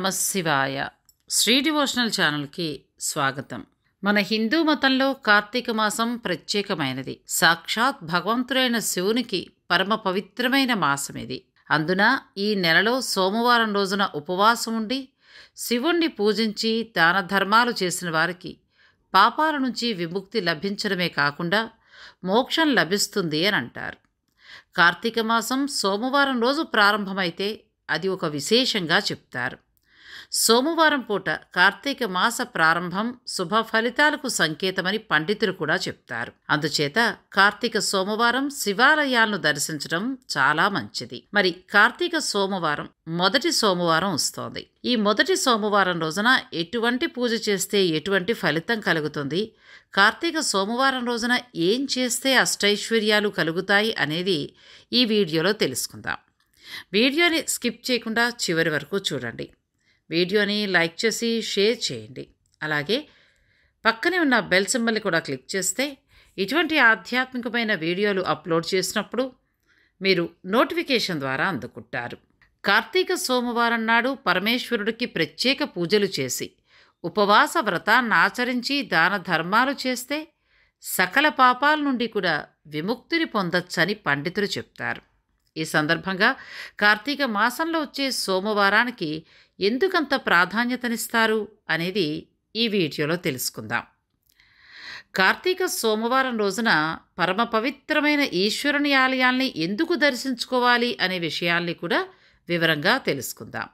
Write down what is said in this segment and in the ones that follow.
నమశివాయ శ్రీ డివోషనల్ ఛానల్కి స్వాగతం మన హిందూ మతంలో కార్తీక మాసం ప్రత్యేకమైనది సాక్షాత్ భగవంతుడైన శివునికి పరమ పవిత్రమైన మాసం ఇది అందున ఈ నెలలో సోమవారం రోజున ఉపవాసం ఉండి శివుణ్ణి పూజించి దాన ధర్మాలు చేసిన వారికి పాపాల నుంచి విముక్తి లభించడమే కాకుండా మోక్షం లభిస్తుంది అని అంటారు కార్తీక మాసం సోమవారం రోజు ప్రారంభమైతే అది ఒక విశేషంగా చెప్తారు సోమవారం పూట కార్తీక మాస ప్రారంభం శుభ ఫలితాలకు సంకేతమని పండితులు కూడా చెప్తారు అందుచేత కార్తీక సోమవారం శివాలయాలను దర్శించడం చాలా మంచిది మరి కార్తీక సోమవారం మొదటి సోమవారం వస్తోంది ఈ మొదటి సోమవారం రోజున ఎటువంటి పూజ చేస్తే ఎటువంటి ఫలితం కలుగుతుంది కార్తీక సోమవారం రోజున ఏం చేస్తే అష్టైశ్వర్యాలు కలుగుతాయి అనేది ఈ వీడియోలో తెలుసుకుందాం వీడియోని స్కిప్ చేయకుండా చివరి వరకు చూడండి వీడియోని లైక్ చేసి షేర్ చేయండి అలాగే పక్కనే ఉన్న బెల్ సింబల్ని కూడా క్లిక్ చేస్తే ఇటువంటి ఆధ్యాత్మికమైన వీడియోలు అప్లోడ్ చేసినప్పుడు మీరు నోటిఫికేషన్ ద్వారా అందుకుంటారు కార్తీక సోమవారం నాడు పరమేశ్వరుడికి ప్రత్యేక పూజలు చేసి ఉపవాస వ్రతాన్ని ఆచరించి దాన ధర్మాలు చేస్తే సకల పాపాల నుండి కూడా విముక్తిని పొందొచ్చని పండితులు చెప్తారు ఈ సందర్భంగా కార్తీక మాసంలో వచ్చే సోమవారానికి ఎందుకంత ప్రాధాన్యతనిస్తారు అనేది ఈ వీడియోలో తెలుసుకుందాం కార్తీక సోమవారం రోజున పరమ పవిత్రమైన ఈశ్వరుని ఆలయాల్ని ఎందుకు దర్శించుకోవాలి అనే విషయాల్ని కూడా వివరంగా తెలుసుకుందాం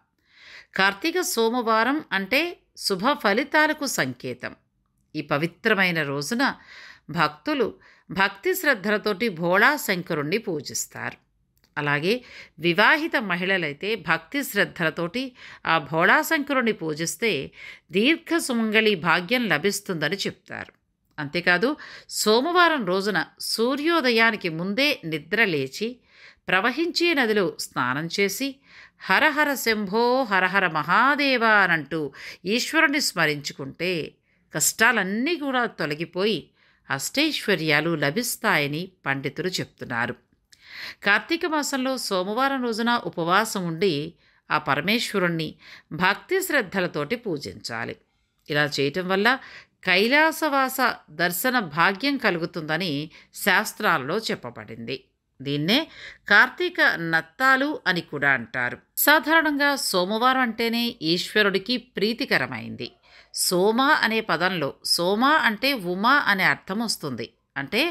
కార్తీక సోమవారం అంటే శుభ ఫలితాలకు సంకేతం ఈ పవిత్రమైన రోజున భక్తులు భక్తి శ్రద్ధలతోటి భోళా శంకరుణ్ణి పూజిస్తారు అలాగే వివాహిత మహిళలైతే భక్తి శ్రద్ధలతోటి ఆ భోళాశంకరుణ్ణి పూజిస్తే దీర్ఘ సుమంగళి భాగ్యం లభిస్తుందని చెప్తారు అంతేకాదు సోమవారం రోజున సూర్యోదయానికి ముందే నిద్ర లేచి ప్రవహించే నదిలో స్నానం చేసి హరహర శంభో హరహర మహాదేవ అనంటూ ఈశ్వరుని స్మరించుకుంటే కష్టాలన్నీ కూడా తొలగిపోయి అష్టైశ్వర్యాలు లభిస్తాయని పండితులు చెప్తున్నారు కార్తీక మాసంలో సోమవారం రోజున ఉపవాసం ఉండి ఆ పరమేశ్వరుణ్ణి భక్తి శ్రద్ధలతోటి పూజించాలి ఇలా చేయటం వల్ల కైలాసవాస దర్శన భాగ్యం కలుగుతుందని శాస్త్రాలలో చెప్పబడింది దీన్నే కార్తీక నత్తాలు అని కూడా అంటారు సాధారణంగా సోమవారం అంటేనే ఈశ్వరుడికి ప్రీతికరమైంది సోమ అనే పదంలో సోమ అంటే ఉమా అనే అర్థం వస్తుంది అంటే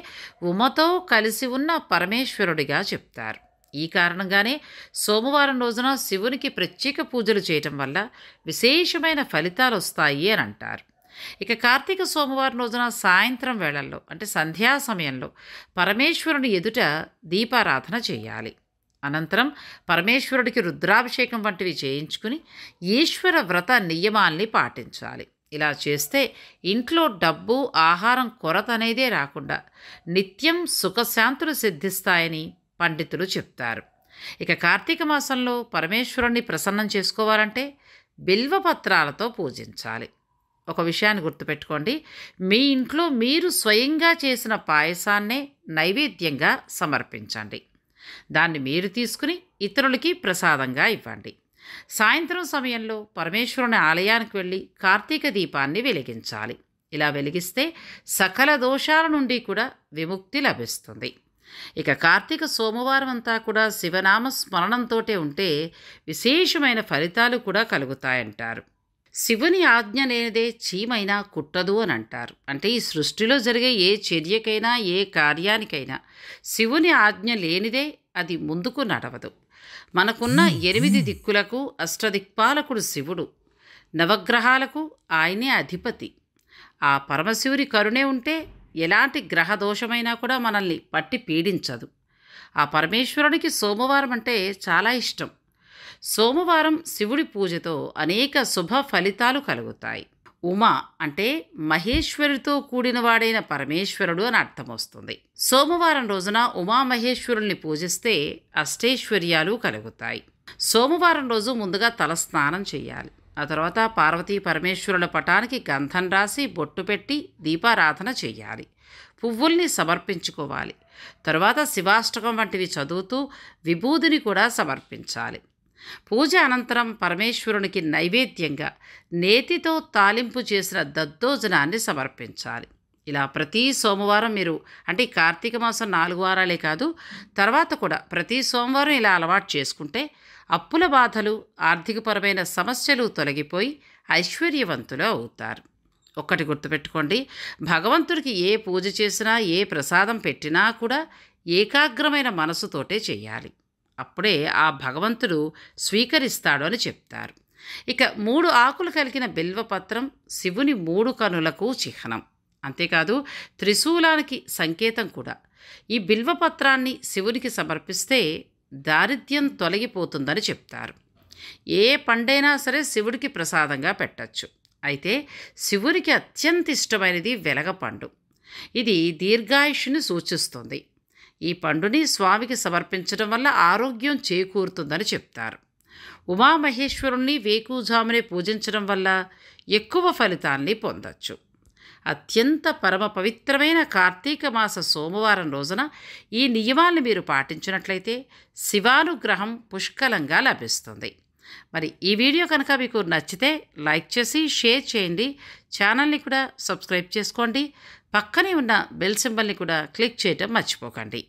ఉమతో కలిసి ఉన్న పరమేశ్వరుడిగా చెప్తారు ఈ కారణంగానే సోమవారం రోజున శివునికి ప్రత్యేక పూజలు చేయటం వల్ల విశేషమైన ఫలితాలు వస్తాయి అని అంటారు ఇక కార్తీక సోమవారం రోజున సాయంత్రం వేళల్లో అంటే సంధ్యా సమయంలో పరమేశ్వరుని ఎదుట దీపారాధన చేయాలి అనంతరం పరమేశ్వరుడికి రుద్రాభిషేకం వంటివి చేయించుకుని ఈశ్వర వ్రత నియమాల్ని పాటించాలి ఇలా చేస్తే ఇంట్లో డబ్బు ఆహారం కొరత అనేదే రాకుండా నిత్యం సుఖశాంతులు సిద్ధిస్తాయని పండితులు చెప్తారు ఇక కార్తీక మాసంలో పరమేశ్వరుణ్ణి ప్రసన్నం చేసుకోవాలంటే బిల్వపత్రాలతో పూజించాలి ఒక విషయాన్ని గుర్తుపెట్టుకోండి మీ ఇంట్లో మీరు స్వయంగా చేసిన పాయసాన్నే నైవేద్యంగా సమర్పించండి దాన్ని మీరు తీసుకుని ఇతరులకి ప్రసాదంగా ఇవ్వండి సాయంత్రం సమయంలో పరమేశ్వరుని ఆలయానికి వెళ్ళి కార్తీక దీపాన్ని వెలిగించాలి ఇలా వెలిగిస్తే సకల దోషాల నుండి కూడా విముక్తి లభిస్తుంది ఇక కార్తీక సోమవారం అంతా కూడా శివనామ స్మరణంతోటే ఉంటే విశేషమైన ఫలితాలు కూడా కలుగుతాయంటారు శివుని ఆజ్ఞ లేనిదే చీమైనా కుట్టదు అని అంటారు అంటే ఈ సృష్టిలో జరిగే ఏ చర్యకైనా ఏ కార్యానికైనా శివుని ఆజ్ఞ లేనిదే అది ముందుకు నడవదు మనకున్న ఎనిమిది దిక్కులకు అష్టదిక్పాలకుడు శివుడు నవగ్రహాలకు ఆయనే అధిపతి ఆ పరమశివుని కరుణే ఉంటే ఎలాంటి గ్రహ దోషమైనా కూడా మనల్ని పట్టి పీడించదు ఆ పరమేశ్వరుడికి సోమవారం అంటే చాలా ఇష్టం సోమవారం శివుడి పూజతో అనేక శుభ ఫలితాలు కలుగుతాయి ఉమా అంటే మహేశ్వరుడితో కూడినవాడైన పరమేశ్వరుడు అని అర్థం వస్తుంది సోమవారం రోజున ఉమామహేశ్వరుల్ని పూజిస్తే అష్టైశ్వర్యాలు కలుగుతాయి సోమవారం రోజు ముందుగా తల స్నానం చేయాలి ఆ తర్వాత పార్వతీ పరమేశ్వరుల పటానికి గంధం రాసి బొట్టు పెట్టి దీపారాధన చేయాలి పువ్వుల్ని సమర్పించుకోవాలి తరువాత శివాష్టకం వంటివి చదువుతూ విభూదిని కూడా సమర్పించాలి పూజ అనంతరం పరమేశ్వరునికి నైవేద్యంగా నేతితో తాలింపు చేసిన దద్దోజనాన్ని సమర్పించాలి ఇలా ప్రతి సోమవారం మీరు అంటే కార్తీక మాసం నాలుగు వారాలే కాదు తర్వాత కూడా ప్రతి సోమవారం ఇలా అలవాటు చేసుకుంటే అప్పుల బాధలు ఆర్థికపరమైన సమస్యలు తొలగిపోయి ఐశ్వర్యవంతులు అవుతారు ఒక్కటి గుర్తుపెట్టుకోండి భగవంతుడికి ఏ పూజ చేసినా ఏ ప్రసాదం పెట్టినా కూడా ఏకాగ్రమైన మనసుతోటే చేయాలి అప్పుడే ఆ భగవంతుడు స్వీకరిస్తాడు అని చెప్తారు ఇక మూడు ఆకులు కలిగిన బిల్వపత్రం శివుని మూడు కనులకు చిహ్నం అంతేకాదు త్రిశూలానికి సంకేతం కూడా ఈ బిల్వపత్రాన్ని శివునికి సమర్పిస్తే దారిద్ర్యం తొలగిపోతుందని చెప్తారు ఏ పండైనా సరే శివుడికి ప్రసాదంగా పెట్టచ్చు అయితే శివునికి అత్యంత ఇష్టమైనది వెలగపండు ఇది దీర్ఘాయుష్ని సూచిస్తుంది ఈ పండుని స్వామికి సమర్పించడం వల్ల ఆరోగ్యం చేకూరుతుందని చెప్తారు ఉమామహేశ్వరుణ్ణి వేకూజామునే పూజించడం వల్ల ఎక్కువ ఫలితాల్ని పొందొచ్చు అత్యంత పరమ పవిత్రమైన కార్తీక మాస సోమవారం రోజున ఈ నియమాలను మీరు పాటించినట్లయితే శివానుగ్రహం పుష్కలంగా లభిస్తుంది మరి ఈ వీడియో కనుక మీకు నచ్చితే లైక్ చేసి షేర్ చేయండి ఛానల్ని కూడా సబ్స్క్రైబ్ చేసుకోండి పక్కనే ఉన్న బెల్ సింబల్ని కూడా క్లిక్ చేయటం మర్చిపోకండి